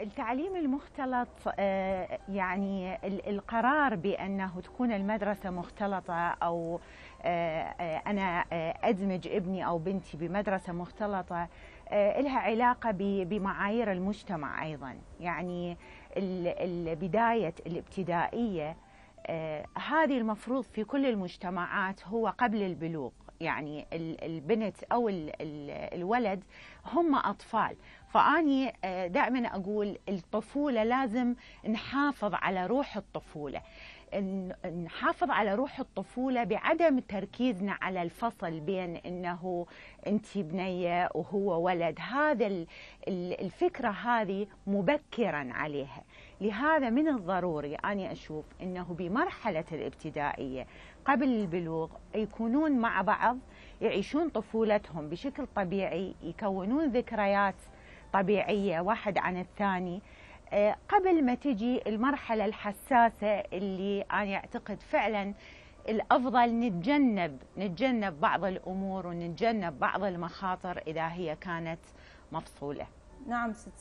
التعليم المختلط آه، يعني القرار بانه تكون المدرسه مختلطه او آه، آه، انا ادمج ابني او بنتي بمدرسه مختلطه لها علاقه بمعايير المجتمع ايضا يعني البدايه الابتدائيه آه، هذه المفروض في كل المجتمعات هو قبل البلوغ يعني البنت او الولد هم اطفال فاني آه، دائما اقول الطفوله لازم نحافظ على روح الطفوله نحافظ على روح الطفوله بعدم تركيزنا على الفصل بين انه انت بنيه وهو ولد هذا الفكره هذه مبكرا عليها لهذا من الضروري أني أشوف أنه بمرحلة الابتدائية قبل البلوغ يكونون مع بعض يعيشون طفولتهم بشكل طبيعي يكونون ذكريات طبيعية واحد عن الثاني آه، قبل ما تجي المرحلة الحساسة اللي أنا أعتقد فعلا الافضل نتجنب نتجنب بعض الامور ونتجنب بعض المخاطر اذا هي كانت مفصوله. نعم ست